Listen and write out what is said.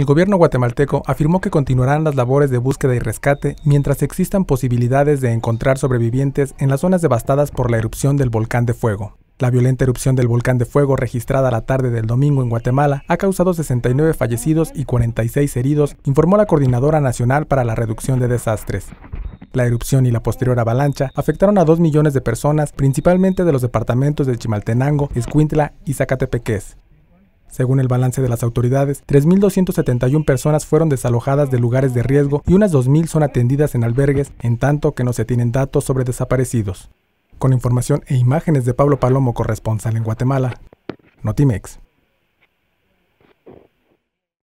el gobierno guatemalteco afirmó que continuarán las labores de búsqueda y rescate mientras existan posibilidades de encontrar sobrevivientes en las zonas devastadas por la erupción del volcán de fuego. La violenta erupción del volcán de fuego registrada la tarde del domingo en Guatemala ha causado 69 fallecidos y 46 heridos, informó la Coordinadora Nacional para la Reducción de Desastres. La erupción y la posterior avalancha afectaron a 2 millones de personas, principalmente de los departamentos de Chimaltenango, Escuintla y Zacatepequez. Según el balance de las autoridades, 3.271 personas fueron desalojadas de lugares de riesgo y unas 2.000 son atendidas en albergues, en tanto que no se tienen datos sobre desaparecidos. Con información e imágenes de Pablo Palomo, corresponsal en Guatemala, Notimex.